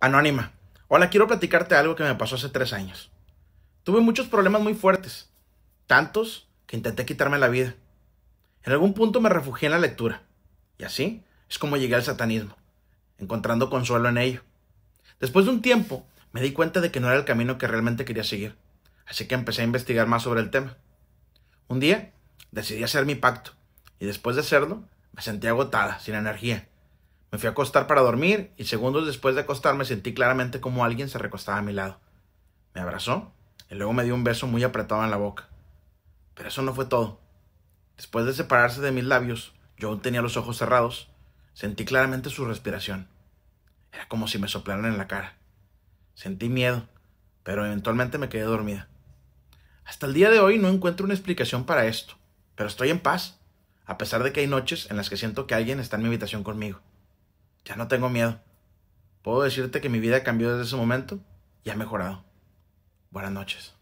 Anónima. Hola, quiero platicarte algo que me pasó hace tres años. Tuve muchos problemas muy fuertes, tantos que intenté quitarme la vida. En algún punto me refugié en la lectura, y así es como llegué al satanismo, encontrando consuelo en ello. Después de un tiempo, me di cuenta de que no era el camino que realmente quería seguir, así que empecé a investigar más sobre el tema. Un día, decidí hacer mi pacto, y después de hacerlo, me sentí agotada, sin energía, me fui a acostar para dormir y segundos después de acostarme sentí claramente como alguien se recostaba a mi lado. Me abrazó y luego me dio un beso muy apretado en la boca. Pero eso no fue todo. Después de separarse de mis labios, yo aún tenía los ojos cerrados, sentí claramente su respiración. Era como si me soplaran en la cara. Sentí miedo, pero eventualmente me quedé dormida. Hasta el día de hoy no encuentro una explicación para esto, pero estoy en paz, a pesar de que hay noches en las que siento que alguien está en mi habitación conmigo ya no tengo miedo. Puedo decirte que mi vida cambió desde ese momento y ha mejorado. Buenas noches.